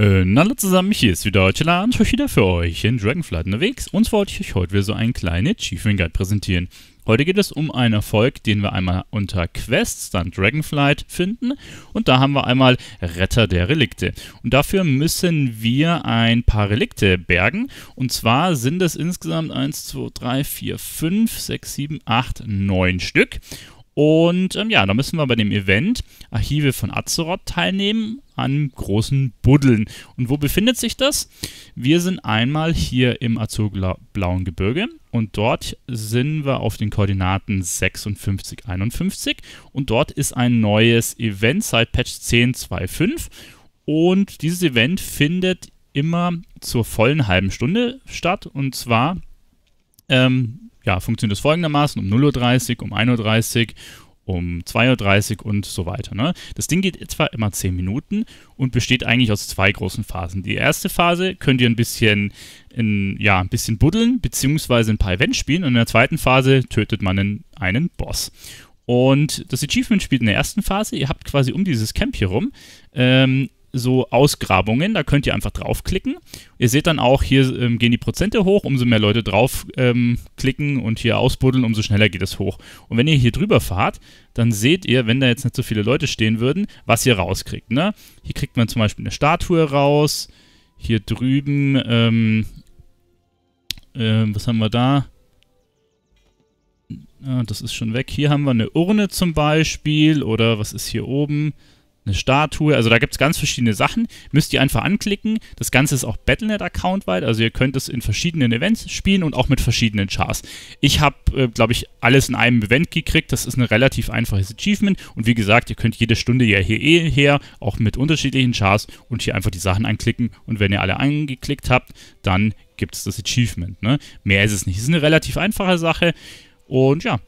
Äh, hallo zusammen, hier ist wieder heute und ich wieder für euch in Dragonflight unterwegs und wollte ich euch heute wieder so einen kleinen Achievement Guide präsentieren. Heute geht es um einen Erfolg, den wir einmal unter Quests, dann Dragonflight finden und da haben wir einmal Retter der Relikte. Und dafür müssen wir ein paar Relikte bergen und zwar sind es insgesamt 1, 2, 3, 4, 5, 6, 7, 8, 9 Stück und ähm, ja, da müssen wir bei dem Event Archive von Azeroth teilnehmen an großen Buddeln. Und wo befindet sich das? Wir sind einmal hier im Azurblauen Gebirge und dort sind wir auf den Koordinaten 56, 51 und dort ist ein neues Event seit Patch 10.2.5 und dieses Event findet immer zur vollen halben Stunde statt und zwar ähm, ja, funktioniert es folgendermaßen um 0.30 Uhr, um 1.30 Uhr, um 2.30 Uhr und so weiter. Ne? Das Ding geht etwa immer 10 Minuten und besteht eigentlich aus zwei großen Phasen. Die erste Phase könnt ihr ein bisschen, in, ja, ein bisschen buddeln, beziehungsweise ein paar Events spielen und in der zweiten Phase tötet man einen, einen Boss. Und das Achievement spielt in der ersten Phase. Ihr habt quasi um dieses Camp hier rum ähm, so Ausgrabungen. Da könnt ihr einfach draufklicken. Ihr seht dann auch, hier ähm, gehen die Prozente hoch. Umso mehr Leute draufklicken ähm, und hier ausbuddeln, umso schneller geht es hoch. Und wenn ihr hier drüber fahrt, dann seht ihr, wenn da jetzt nicht so viele Leute stehen würden, was ihr rauskriegt. Ne? Hier kriegt man zum Beispiel eine Statue raus. Hier drüben, ähm, äh, was haben wir da? Ah, das ist schon weg. Hier haben wir eine Urne zum Beispiel. Oder was ist hier oben? eine Statue. Also da gibt es ganz verschiedene Sachen. Müsst ihr einfach anklicken. Das Ganze ist auch Battlenet-Account-weit. Also ihr könnt es in verschiedenen Events spielen und auch mit verschiedenen Chars. Ich habe, äh, glaube ich, alles in einem Event gekriegt. Das ist ein relativ einfaches Achievement. Und wie gesagt, ihr könnt jede Stunde ja hier eh her, auch mit unterschiedlichen Chars und hier einfach die Sachen anklicken. Und wenn ihr alle angeklickt habt, dann gibt es das Achievement. Ne? Mehr ist es nicht. Es ist eine relativ einfache Sache. Und ja,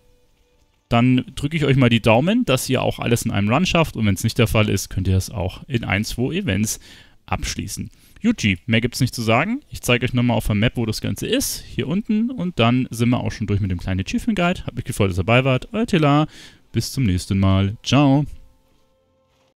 dann drücke ich euch mal die Daumen, dass ihr auch alles in einem Run schafft. Und wenn es nicht der Fall ist, könnt ihr das auch in ein, zwei Events abschließen. Yuji, mehr gibt es nicht zu sagen. Ich zeige euch nochmal auf der Map, wo das Ganze ist. Hier unten. Und dann sind wir auch schon durch mit dem kleinen Achievement Guide. Hab mich gefreut, dass ihr dabei wart. Euer Tela. Bis zum nächsten Mal. Ciao.